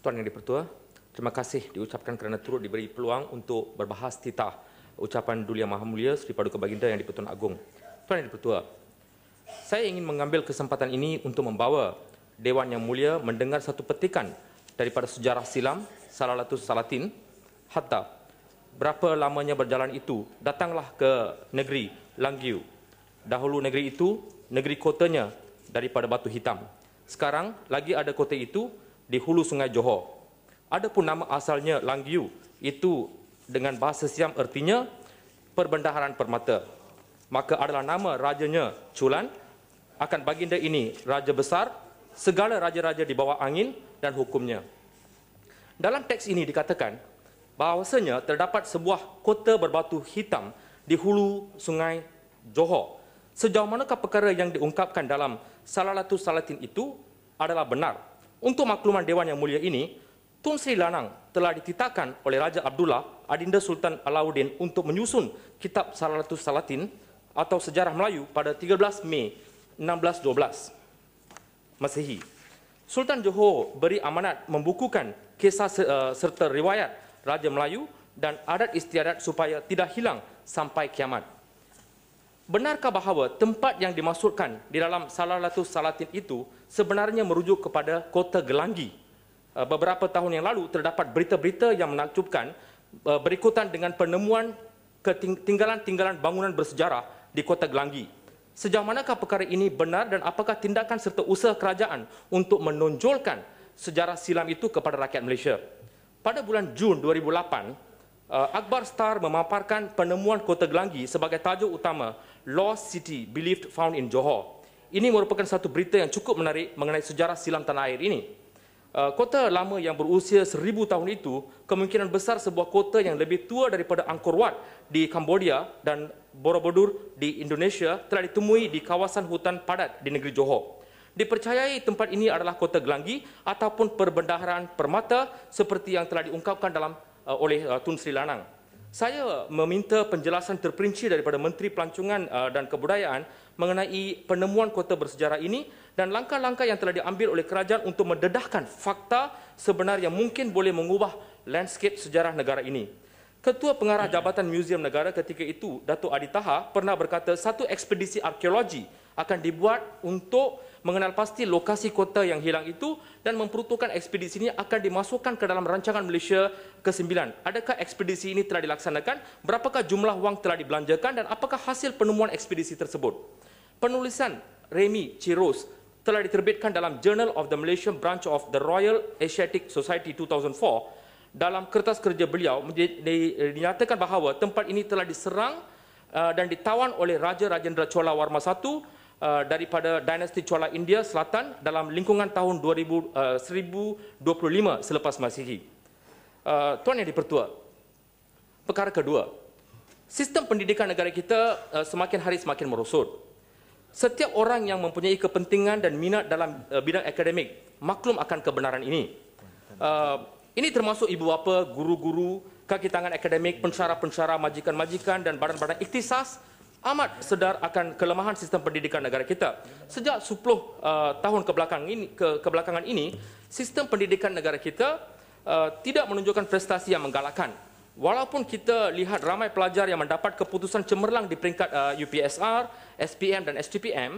Tuan Yang Dipertua, terima kasih diucapkan kerana turut diberi peluang untuk berbahas titah ucapan dulia Yang Maha Mulia Seri Paduka Baginda Yang Dipertuan Agung. Tuan Yang Dipertua, saya ingin mengambil kesempatan ini untuk membawa Dewan Yang Mulia mendengar satu petikan daripada sejarah silam Salalatus Salatin hatta berapa lamanya berjalan itu datanglah ke negeri Langgiu. Dahulu negeri itu negeri kotanya daripada batu hitam. Sekarang lagi ada kota itu di hulu Sungai Johor. Adapun nama asalnya Langgiu itu dengan bahasa Siam artinya perbendaharaan permata. Maka adalah nama rajanya Chulan akan baginda ini raja besar segala raja-raja di bawah angin dan hukumnya. Dalam teks ini dikatakan bahawasanya terdapat sebuah kota berbatu hitam di hulu sungai Johor. Sejauh manakah perkara yang diungkapkan dalam Salalatu Salatin itu adalah benar untuk makluman Dewan Yang Mulia ini, Tun Sri Lanang telah dititahkan oleh Raja Abdullah Adinda Sultan Alauddin untuk menyusun Kitab Salatus Salatin atau Sejarah Melayu pada 13 Mei 1612 Masehi. Sultan Johor beri amanat membukukan kisah eh, serta riwayat Raja Melayu dan adat istiadat supaya tidak hilang sampai kiamat. Benarkah bahawa tempat yang dimaksudkan di dalam salah Salalatus Salatin itu sebenarnya merujuk kepada kota Gelanggi? Uh, beberapa tahun yang lalu terdapat berita-berita yang menakjubkan uh, berikutan dengan penemuan ketinggalan-tinggalan bangunan bersejarah di kota Gelanggi. Sejauh manakah perkara ini benar dan apakah tindakan serta usaha kerajaan untuk menonjolkan sejarah silam itu kepada rakyat Malaysia? Pada bulan Jun 2008, uh, Akbar Star memaparkan penemuan Kota Gelanggi sebagai tajuk utama Lost City Believed Found in Johor. Ini merupakan satu berita yang cukup menarik mengenai sejarah silam tanah air ini. Uh, kota lama yang berusia seribu tahun itu kemungkinan besar sebuah kota yang lebih tua daripada Angkor Wat di Kambodia dan Borobudur di Indonesia telah ditemui di kawasan hutan padat di negeri Johor. Dipercayai tempat ini adalah kota Gelanggi ataupun perbendaharaan permata seperti yang telah diungkapkan dalam Uh, oleh uh, Tun Sri Lanang. Saya meminta penjelasan terperinci daripada Menteri Pelancongan uh, dan Kebudayaan mengenai penemuan kota bersejarah ini dan langkah-langkah yang telah diambil oleh kerajaan untuk mendedahkan fakta sebenar yang mungkin boleh mengubah landscape sejarah negara ini. Ketua Pengarah Jabatan Museum Negara ketika itu, Datuk Adi Taha, pernah berkata satu ekspedisi arkeologi akan dibuat untuk mengenal pasti lokasi kota yang hilang itu dan memperuntukkan ekspedisi ini akan dimasukkan ke dalam rancangan Malaysia ke-9. Adakah ekspedisi ini telah dilaksanakan? Berapakah jumlah wang telah dibelanjakan dan apakah hasil penemuan ekspedisi tersebut? Penulisan Remy Chiros telah diterbitkan dalam Journal of the Malaysian Branch of the Royal Asiatic Society 2004 dalam kertas kerja beliau dinyatakan bahawa tempat ini telah diserang uh, dan ditawan oleh Raja Rajendra Chola Warma I Uh, daripada dinasti Chola India Selatan dalam lingkungan tahun 1025 uh, selepas Masihi. Uh, Tuan Yang Dipertua, perkara kedua, sistem pendidikan negara kita semakin hari semakin merosot. Setiap orang yang mempunyai kepentingan dan minat dalam bidang akademik maklum akan kebenaran ini. Ini termasuk ibu bapa, guru-guru, kaki tangan akademik, pensyarah-pensyarah, majikan-majikan dan badan-badan ikhtisas amat sedar akan kelemahan sistem pendidikan negara kita. Sejak 10 uh, tahun kebelakang ini, ke, kebelakangan ini, sistem pendidikan negara kita uh, tidak menunjukkan prestasi yang menggalakkan. Walaupun kita lihat ramai pelajar yang mendapat keputusan cemerlang di peringkat uh, UPSR, SPM dan STPM,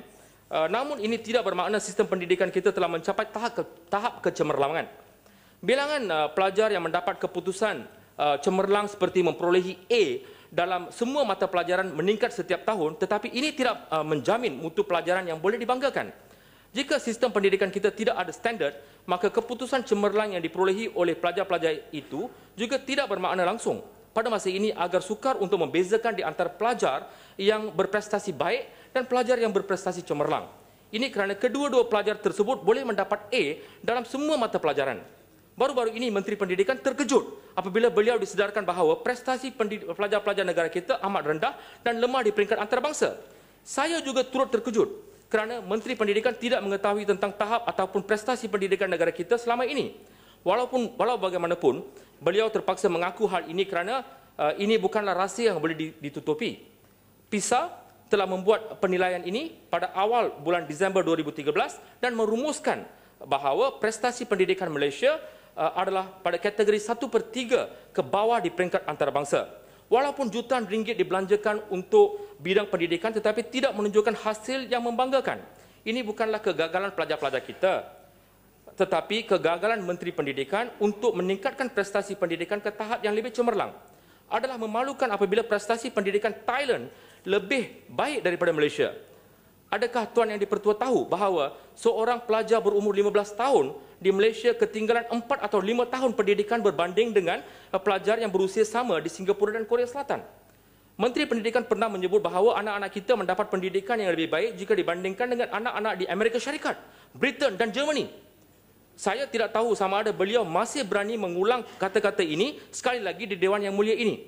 uh, namun ini tidak bermakna sistem pendidikan kita telah mencapai tahap, ke, tahap kecemerlangan. Bilangan uh, pelajar yang mendapat keputusan uh, cemerlang seperti memperolehi A dalam semua mata pelajaran meningkat setiap tahun tetapi ini tidak uh, menjamin mutu pelajaran yang boleh dibanggakan. Jika sistem pendidikan kita tidak ada standard, maka keputusan cemerlang yang diperolehi oleh pelajar-pelajar itu juga tidak bermakna langsung. Pada masa ini agar sukar untuk membezakan di antara pelajar yang berprestasi baik dan pelajar yang berprestasi cemerlang. Ini kerana kedua-dua pelajar tersebut boleh mendapat A dalam semua mata pelajaran. Baru-baru ini Menteri Pendidikan terkejut apabila beliau disedarkan bahawa prestasi pelajar-pelajar negara kita amat rendah dan lemah di peringkat antarabangsa. Saya juga turut terkejut kerana Menteri Pendidikan tidak mengetahui tentang tahap ataupun prestasi pendidikan negara kita selama ini. Walaupun walau bagaimanapun, beliau terpaksa mengaku hal ini kerana uh, ini bukanlah rahsia yang boleh ditutupi. PISA telah membuat penilaian ini pada awal bulan Disember 2013 dan merumuskan bahawa prestasi pendidikan Malaysia Uh, adalah pada kategori 1 per 3 ke bawah di peringkat antarabangsa. Walaupun jutaan ringgit dibelanjakan untuk bidang pendidikan tetapi tidak menunjukkan hasil yang membanggakan. Ini bukanlah kegagalan pelajar-pelajar kita tetapi kegagalan Menteri Pendidikan untuk meningkatkan prestasi pendidikan ke tahap yang lebih cemerlang adalah memalukan apabila prestasi pendidikan Thailand lebih baik daripada Malaysia. Adakah tuan yang dipertua tahu bahawa seorang pelajar berumur 15 tahun di Malaysia ketinggalan 4 atau 5 tahun pendidikan berbanding dengan eh, pelajar yang berusia sama di Singapura dan Korea Selatan? Menteri Pendidikan pernah menyebut bahawa anak-anak kita mendapat pendidikan yang lebih baik jika dibandingkan dengan anak-anak di Amerika Syarikat, Britain dan Germany. Saya tidak tahu sama ada beliau masih berani mengulang kata-kata ini sekali lagi di Dewan Yang Mulia ini.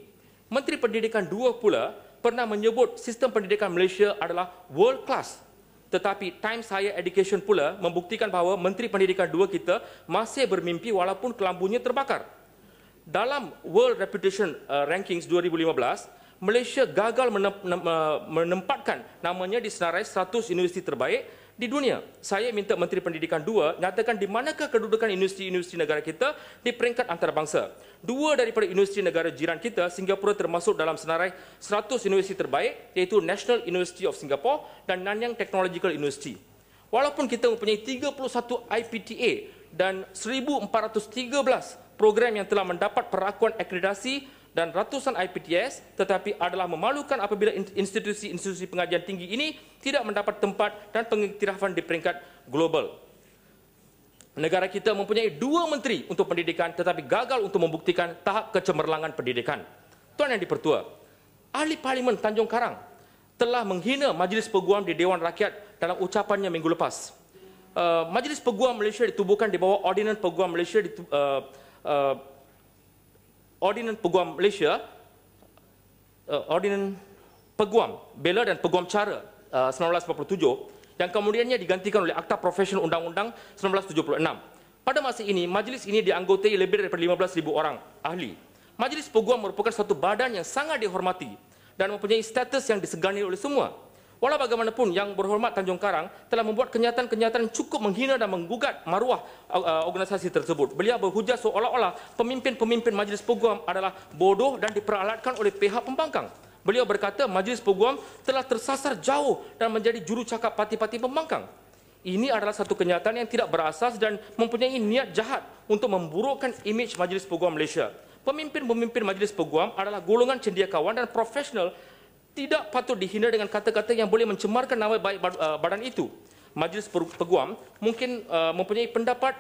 Menteri Pendidikan dua pula pernah menyebut sistem pendidikan Malaysia adalah world class. Tetapi Times Higher Education pula membuktikan bahawa Menteri Pendidikan dua kita masih bermimpi walaupun kelambunya terbakar. Dalam World Reputation uh, Rankings 2015, Malaysia gagal uh, menempatkan namanya di senarai 100 universiti terbaik di dunia. Saya minta Menteri Pendidikan dua nyatakan di manakah kedudukan universiti-universiti negara kita di peringkat antarabangsa. Dua daripada universiti negara jiran kita, Singapura termasuk dalam senarai 100 universiti terbaik iaitu National University of Singapore dan Nanyang Technological University. Walaupun kita mempunyai 31 IPTA dan 1413 program yang telah mendapat perakuan akreditasi dan ratusan IPTS tetapi adalah memalukan apabila institusi-institusi pengajian tinggi ini tidak mendapat tempat dan pengiktirafan di peringkat global. Negara kita mempunyai dua menteri untuk pendidikan tetapi gagal untuk membuktikan tahap kecemerlangan pendidikan. Tuan Yang Dipertua, Ahli Parlimen Tanjung Karang telah menghina Majlis Peguam di Dewan Rakyat dalam ucapannya minggu lepas. Uh, Majlis Peguam Malaysia ditubuhkan di bawah Ordinan Peguam Malaysia ditubuhkan uh, uh, Ordinan Peguam Malaysia uh, Ordinan Peguam Bela dan Peguam Cara uh, 1947 yang kemudiannya digantikan oleh Akta Profesional Undang-Undang 1976. Pada masa ini, majlis ini dianggotai lebih daripada 15,000 orang ahli. Majlis Peguam merupakan satu badan yang sangat dihormati dan mempunyai status yang disegani oleh semua. Walau bagaimanapun yang berhormat Tanjung Karang telah membuat kenyataan-kenyataan cukup menghina dan menggugat maruah uh, uh organisasi tersebut. Beliau berhujah seolah-olah pemimpin-pemimpin majlis peguam adalah bodoh dan diperalatkan oleh pihak pembangkang. Beliau berkata majlis peguam telah tersasar jauh dan menjadi jurucakap parti-parti pembangkang. Ini adalah satu kenyataan yang tidak berasas dan mempunyai niat jahat untuk memburukkan imej Majlis Peguam Malaysia. Pemimpin-pemimpin Majlis Peguam adalah golongan cendekiawan dan profesional tidak patut dihina dengan kata-kata yang boleh mencemarkan nama baik uh, badan itu. Majlis Peguam mungkin uh, mempunyai pendapat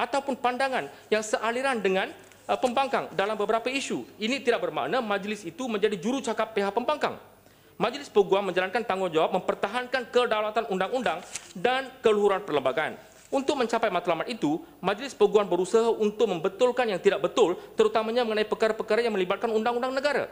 ataupun pandangan yang sealiran dengan uh, pembangkang dalam beberapa isu. Ini tidak bermakna majlis itu menjadi juru cakap pihak pembangkang. Majlis Peguam menjalankan tanggungjawab mempertahankan kedaulatan undang-undang dan keluhuran perlembagaan. Untuk mencapai matlamat itu, Majlis Peguam berusaha untuk membetulkan yang tidak betul, terutamanya mengenai perkara-perkara yang melibatkan undang-undang negara.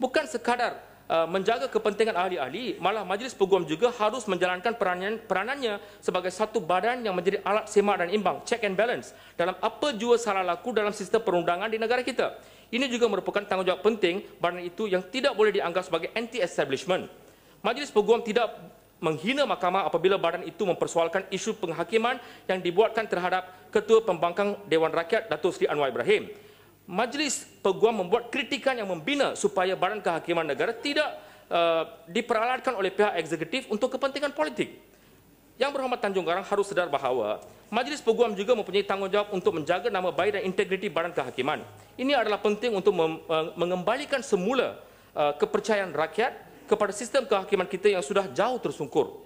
Bukan sekadar Uh, menjaga kepentingan ahli-ahli, malah majlis peguam juga harus menjalankan peranan, peranannya sebagai satu badan yang menjadi alat semak dan imbang, check and balance dalam apa jua salah laku dalam sistem perundangan di negara kita. Ini juga merupakan tanggungjawab penting badan itu yang tidak boleh dianggap sebagai anti-establishment. Majlis peguam tidak menghina mahkamah apabila badan itu mempersoalkan isu penghakiman yang dibuatkan terhadap Ketua Pembangkang Dewan Rakyat Datuk Sri Anwar Ibrahim majlis peguam membuat kritikan yang membina supaya badan kehakiman negara tidak uh, diperalatkan oleh pihak eksekutif untuk kepentingan politik. Yang berhormat Tanjung Garang harus sedar bahawa majlis peguam juga mempunyai tanggungjawab untuk menjaga nama baik dan integriti badan kehakiman. Ini adalah penting untuk uh, mengembalikan semula uh, kepercayaan rakyat kepada sistem kehakiman kita yang sudah jauh tersungkur.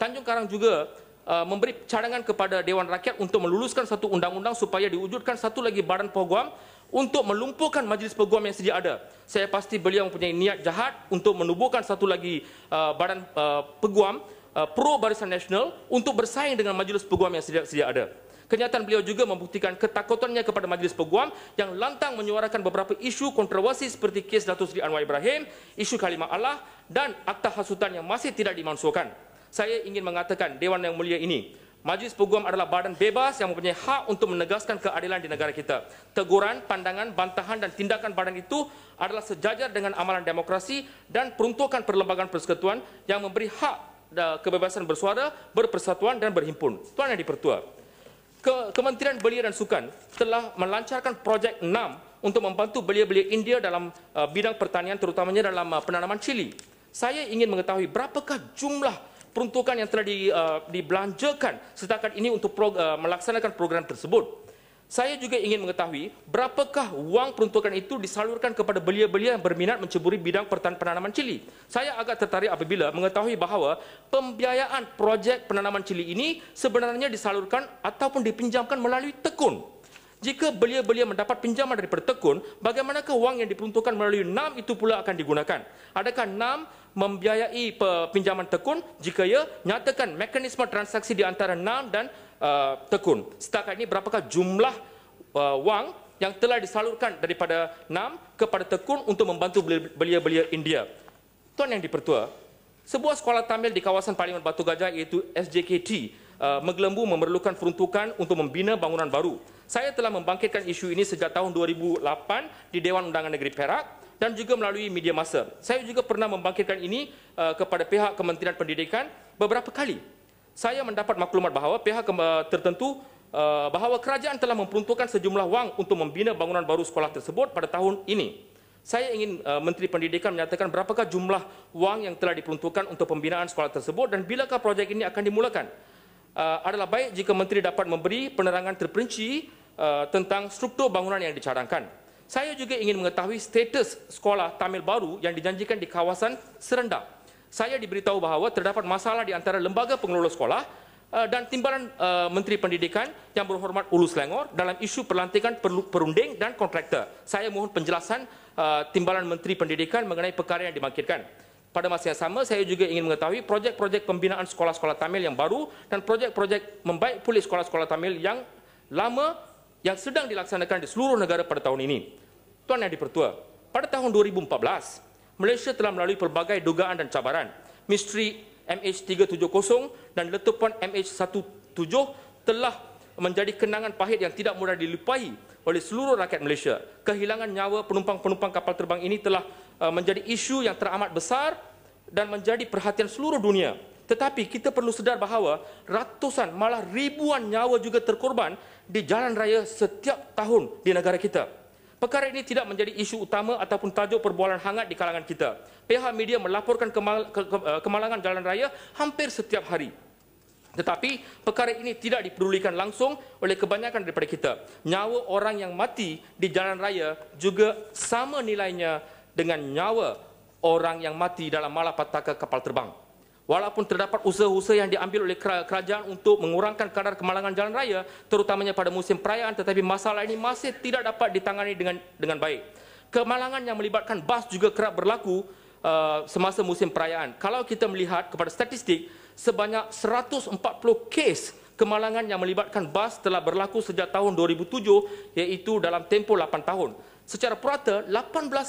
Tanjung Karang juga Uh, memberi cadangan kepada Dewan Rakyat untuk meluluskan satu undang-undang supaya diwujudkan satu lagi badan peguam untuk melumpuhkan majlis peguam yang sedia ada. Saya pasti beliau mempunyai niat jahat untuk menubuhkan satu lagi uh, badan uh, peguam uh, pro barisan nasional untuk bersaing dengan majlis peguam yang sedia, sedia ada. Kenyataan beliau juga membuktikan ketakutannya kepada majlis peguam yang lantang menyuarakan beberapa isu kontroversi seperti kes Datuk Seri Anwar Ibrahim, isu kalimah Allah dan akta hasutan yang masih tidak dimansuhkan saya ingin mengatakan Dewan Yang Mulia ini, Majlis Peguam adalah badan bebas yang mempunyai hak untuk menegaskan keadilan di negara kita. Teguran, pandangan, bantahan dan tindakan badan itu adalah sejajar dengan amalan demokrasi dan peruntukan perlembagaan persekutuan yang memberi hak kebebasan bersuara, berpersatuan dan berhimpun. Tuan Yang Dipertua, Kementerian Belia dan Sukan telah melancarkan projek 6 untuk membantu belia-belia India dalam uh, bidang pertanian terutamanya dalam uh, penanaman cili. Saya ingin mengetahui berapakah jumlah peruntukan yang telah di, uh, dibelanjakan setakat ini untuk pro, uh, melaksanakan program tersebut. Saya juga ingin mengetahui berapakah wang peruntukan itu disalurkan kepada belia-belia yang berminat menceburi bidang pertan penanaman cili. Saya agak tertarik apabila mengetahui bahawa pembiayaan projek penanaman cili ini sebenarnya disalurkan ataupun dipinjamkan melalui tekun. Jika belia-belia mendapat pinjaman daripada tekun, bagaimanakah wang yang diperuntukkan melalui NAM itu pula akan digunakan? Adakah NAM membiayai pinjaman tekun jika ia nyatakan mekanisme transaksi di antara NAM dan uh, tekun. Setakat ini berapakah jumlah uh, wang yang telah disalurkan daripada NAM kepada tekun untuk membantu belia-belia India? Tuan yang dipertua, sebuah sekolah Tamil di kawasan Parlimen Batu Gajah iaitu SJKT uh, Megelembu memerlukan peruntukan untuk membina bangunan baru. Saya telah membangkitkan isu ini sejak tahun 2008 di Dewan Undangan Negeri Perak dan juga melalui media massa. Saya juga pernah membangkitkan ini uh, kepada pihak Kementerian Pendidikan beberapa kali. Saya mendapat maklumat bahawa pihak uh, tertentu uh, bahawa kerajaan telah memperuntukkan sejumlah wang untuk membina bangunan baru sekolah tersebut pada tahun ini. Saya ingin Menteri Pendidikan menyatakan berapakah jumlah wang yang telah diperuntukkan untuk pembinaan sekolah tersebut dan bilakah projek ini akan dimulakan. Adalah baik jika Menteri dapat memberi penerangan terperinci tentang struktur bangunan yang dicadangkan. Saya juga ingin mengetahui status sekolah Tamil baru yang dijanjikan di kawasan serendah. Saya diberitahu bahawa terdapat masalah di antara lembaga pengelola sekolah eh, dan timbalan eh, Menteri Pendidikan yang berhormat Ulu Selangor dalam isu pelantikan perunding dan kontraktor. Saya mohon penjelasan eh, timbalan Menteri Pendidikan mengenai perkara yang dimangkirkan. Pada masa yang sama, saya juga ingin mengetahui projek-projek pembinaan sekolah-sekolah Tamil yang baru dan projek-projek membaik pulih sekolah-sekolah Tamil yang lama yang sedang dilaksanakan di seluruh negara pada tahun ini. Tuan Yang Dipertua, pada tahun 2014, Malaysia telah melalui pelbagai dugaan dan cabaran. Misteri MH370 dan letupan MH17 telah menjadi kenangan pahit yang tidak mudah dilupai oleh seluruh rakyat Malaysia. Kehilangan nyawa penumpang-penumpang kapal terbang ini telah uh, menjadi isu yang teramat besar dan menjadi perhatian seluruh dunia. Tetapi kita perlu sedar bahawa ratusan malah ribuan nyawa juga terkorban di jalan raya setiap tahun di negara kita. Perkara ini tidak menjadi isu utama ataupun tajuk perbualan hangat di kalangan kita. Pihak media melaporkan kemal, ke, ke, eh, kemalangan jalan raya hampir setiap hari. Tetapi perkara ini tidak diperdulikan langsung oleh kebanyakan daripada kita. Nyawa orang yang mati di jalan raya juga sama nilainya dengan nyawa orang yang mati dalam malapetaka kapal terbang. Walaupun terdapat usaha-usaha yang diambil oleh kerajaan untuk mengurangkan kadar kemalangan jalan raya terutamanya pada musim perayaan tetapi masalah ini masih tidak dapat ditangani dengan dengan baik. Kemalangan yang melibatkan bas juga kerap berlaku uh, semasa musim perayaan. Kalau kita melihat kepada statistik sebanyak 140 kes kemalangan yang melibatkan bas telah berlaku sejak tahun 2007 iaitu dalam tempoh 8 tahun. Secara purata 18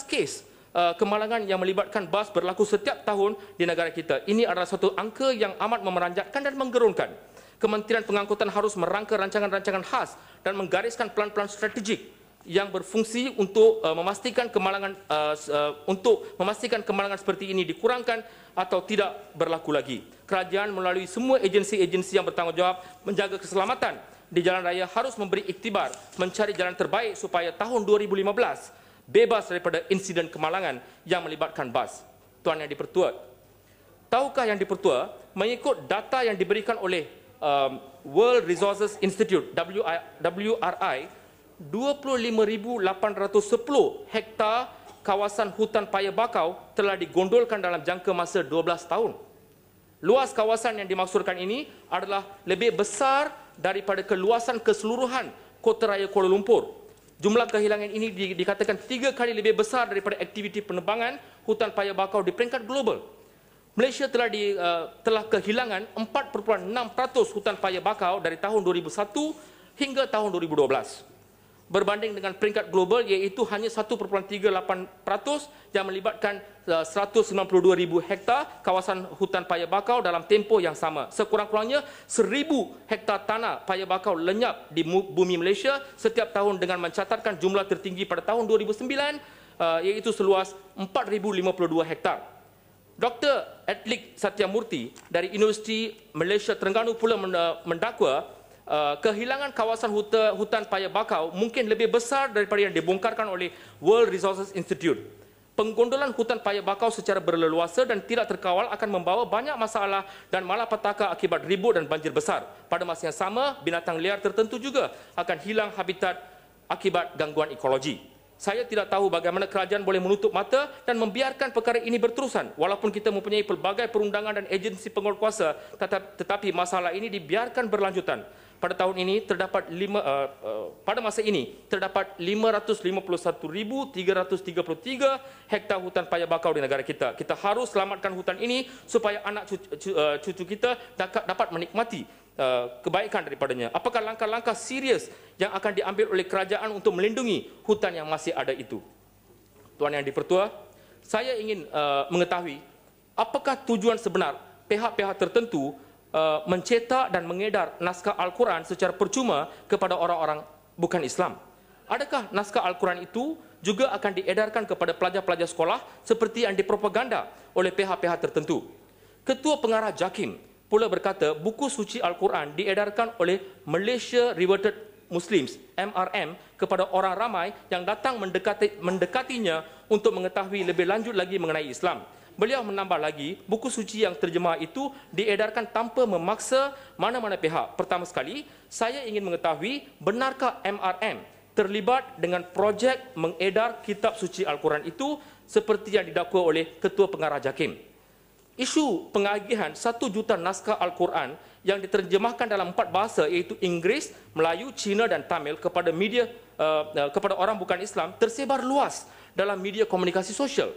kes Uh, kemalangan yang melibatkan bas berlaku setiap tahun di negara kita. Ini adalah satu angka yang amat memeranjatkan dan menggerunkan. Kementerian Pengangkutan harus merangka rancangan-rancangan khas dan menggariskan pelan-pelan strategik yang berfungsi untuk uh, memastikan kemalangan uh, uh, untuk memastikan kemalangan seperti ini dikurangkan atau tidak berlaku lagi. Kerajaan melalui semua agensi-agensi yang bertanggungjawab menjaga keselamatan di jalan raya harus memberi iktibar mencari jalan terbaik supaya tahun 2015 bebas daripada insiden kemalangan yang melibatkan bas. Tuan yang dipertua, tahukah yang dipertua mengikut data yang diberikan oleh um, World Resources Institute WRI 25810 hektar kawasan hutan paya bakau telah digondolkan dalam jangka masa 12 tahun. Luas kawasan yang dimaksudkan ini adalah lebih besar daripada keluasan keseluruhan Kota Raya Kuala Lumpur Jumlah kehilangan ini dikatakan tiga kali lebih besar daripada aktiviti penebangan hutan paya bakau di peringkat global. Malaysia telah di, uh, telah kehilangan 4.6% hutan paya bakau dari tahun 2001 hingga tahun 2012 berbanding dengan peringkat global iaitu hanya 1.38% yang melibatkan 192,000 eh, hektar kawasan hutan paya bakau dalam tempoh yang sama. Sekurang-kurangnya 1,000 hektar tanah paya bakau lenyap di bumi Malaysia setiap tahun dengan mencatatkan jumlah tertinggi pada tahun 2009 eh, iaitu seluas 4,052 hektar. Dr. Adlik Satyamurti dari Universiti Malaysia Terengganu pula eh, mendakwa Uh, kehilangan kawasan huta, hutan paya bakau mungkin lebih besar daripada yang dibongkarkan oleh World Resources Institute. Penggondolan hutan paya bakau secara berleluasa dan tidak terkawal akan membawa banyak masalah dan malapetaka akibat ribut dan banjir besar. Pada masa yang sama, binatang liar tertentu juga akan hilang habitat akibat gangguan ekologi. Saya tidak tahu bagaimana kerajaan boleh menutup mata dan membiarkan perkara ini berterusan walaupun kita mempunyai pelbagai perundangan dan agensi pengurkuasa tetapi masalah ini dibiarkan berlanjutan pada tahun ini terdapat lima, uh, uh, pada masa ini terdapat 551,333 hektar hutan paya bakau di negara kita. Kita harus selamatkan hutan ini supaya anak cucu, eh, cucu kita dapat, dapat menikmati uh, kebaikan daripadanya. Apakah langkah-langkah serius yang akan diambil oleh kerajaan untuk melindungi hutan yang masih ada itu? Tuan Yang Dipertua, saya ingin uh, mengetahui apakah tujuan sebenar pihak-pihak tertentu uh, mencetak dan mengedar naskah Al-Quran secara percuma kepada orang-orang bukan Islam? Adakah naskah Al-Quran itu juga akan diedarkan kepada pelajar-pelajar sekolah seperti yang dipropaganda oleh pihak-pihak tertentu? Ketua Pengarah Jakim pula berkata buku suci Al-Quran diedarkan oleh Malaysia Reverted Muslims MRM kepada orang ramai yang datang mendekati, mendekatinya untuk mengetahui lebih lanjut lagi mengenai Islam beliau menambah lagi buku suci yang terjemah itu diedarkan tanpa memaksa mana-mana pihak. Pertama sekali, saya ingin mengetahui benarkah MRM terlibat dengan projek mengedar kitab suci Al-Quran itu seperti yang didakwa oleh Ketua Pengarah Jakim. Isu pengagihan satu juta naskah Al-Quran yang diterjemahkan dalam empat bahasa iaitu Inggeris, Melayu, Cina dan Tamil kepada media uh, kepada orang bukan Islam tersebar luas dalam media komunikasi sosial.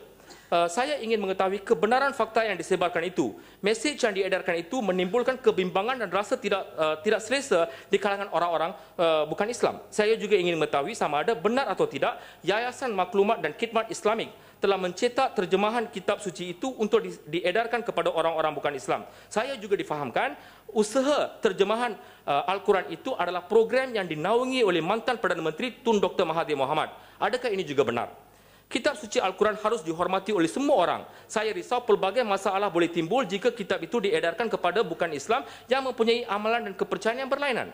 Uh, saya ingin mengetahui kebenaran fakta yang disebarkan itu. Mesej yang diedarkan itu menimbulkan kebimbangan dan rasa tidak uh, tidak selesa di kalangan orang-orang uh, bukan Islam. Saya juga ingin mengetahui sama ada benar atau tidak Yayasan Maklumat dan Khidmat Islamik telah mencetak terjemahan kitab suci itu untuk di, diedarkan kepada orang-orang bukan Islam. Saya juga difahamkan usaha terjemahan uh, Al-Quran itu adalah program yang dinaungi oleh mantan Perdana Menteri Tun Dr Mahathir Mohamad. Adakah ini juga benar? Kitab suci Al-Quran harus dihormati oleh semua orang. Saya risau pelbagai masalah boleh timbul jika kitab itu diedarkan kepada bukan Islam yang mempunyai amalan dan kepercayaan yang berlainan.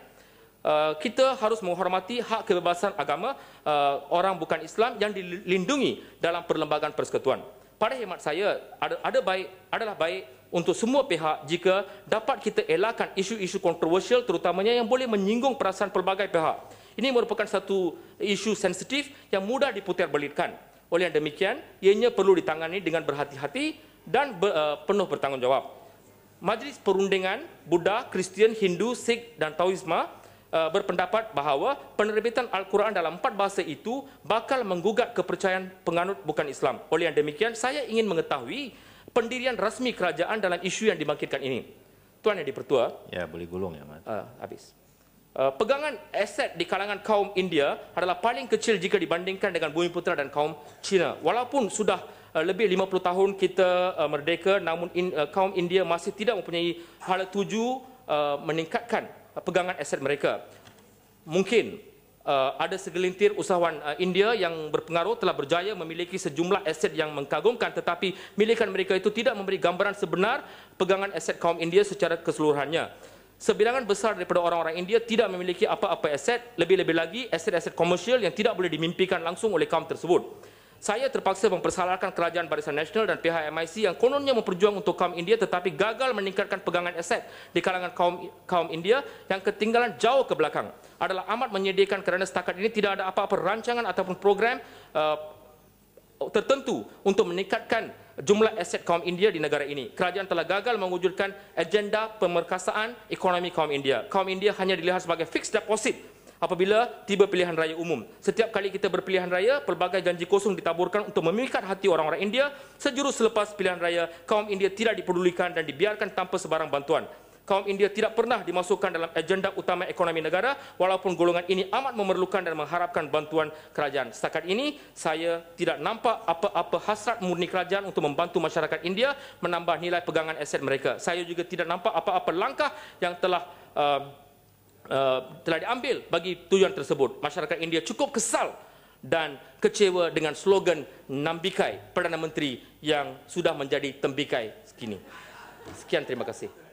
Uh, kita harus menghormati hak kebebasan agama uh, orang bukan Islam yang dilindungi dalam perlembagaan persekutuan. Pada hemat saya, ada, ada baik, adalah baik untuk semua pihak jika dapat kita elakkan isu-isu kontroversial terutamanya yang boleh menyinggung perasaan pelbagai pihak. Ini merupakan satu isu sensitif yang mudah diputar diputarbelitkan. Oleh demikian, ianya perlu ditangani dengan berhati-hati dan ber, uh, penuh bertanggungjawab. Majlis Perundingan Buddha, Kristian, Hindu, Sikh dan Taoisme uh, berpendapat bahawa penerbitan Al-Quran dalam empat bahasa itu bakal menggugat kepercayaan penganut bukan Islam. Oleh yang demikian, saya ingin mengetahui pendirian rasmi kerajaan dalam isu yang dibangkitkan ini. Tuan yang dipertua. Ya, boleh gulung ya, Mat. Uh, eh, habis. Uh, pegangan aset di kalangan kaum India adalah paling kecil jika dibandingkan dengan Bumi Putera dan kaum China. Walaupun sudah uh, lebih 50 tahun kita uh, merdeka, namun kaum India masih tidak mempunyai hal tuju meningkatkan pegangan aset mereka. Mungkin ada segelintir usahawan India yang berpengaruh telah berjaya memiliki sejumlah aset yang mengkagumkan tetapi milikan mereka itu tidak memberi gambaran sebenar pegangan aset kaum India secara keseluruhannya sebilangan besar daripada orang-orang India tidak memiliki apa-apa aset, lebih-lebih lagi aset-aset komersial yang tidak boleh dimimpikan langsung oleh kaum tersebut. Saya terpaksa mempersalahkan Kerajaan Barisan Nasional dan pihak MIC yang kononnya memperjuang untuk kaum India tetapi gagal meningkatkan pegangan aset di kalangan kaum kaum India yang ketinggalan jauh ke belakang. Adalah amat menyedihkan kerana setakat ini tidak ada apa-apa rancangan ataupun program uh, tertentu untuk meningkatkan jumlah aset kaum India di negara ini. Kerajaan telah gagal mewujudkan agenda pemerkasaan ekonomi kaum India. Kaum India hanya dilihat sebagai fixed deposit apabila tiba pilihan raya umum. Setiap kali kita berpilihan raya, pelbagai janji kosong ditaburkan untuk memikat hati orang-orang India. Sejurus selepas pilihan raya, kaum India tidak diperdulikan dan dibiarkan tanpa sebarang bantuan kaum India tidak pernah dimasukkan dalam agenda utama ekonomi negara walaupun golongan ini amat memerlukan dan mengharapkan bantuan kerajaan. Setakat ini, saya tidak nampak apa-apa hasrat murni kerajaan untuk membantu masyarakat India menambah nilai pegangan aset mereka. Saya juga tidak nampak apa-apa langkah yang telah uh, uh, telah diambil bagi tujuan tersebut. Masyarakat India cukup kesal dan kecewa dengan slogan Nambikai Perdana Menteri yang sudah menjadi tembikai sekini. Sekian terima kasih.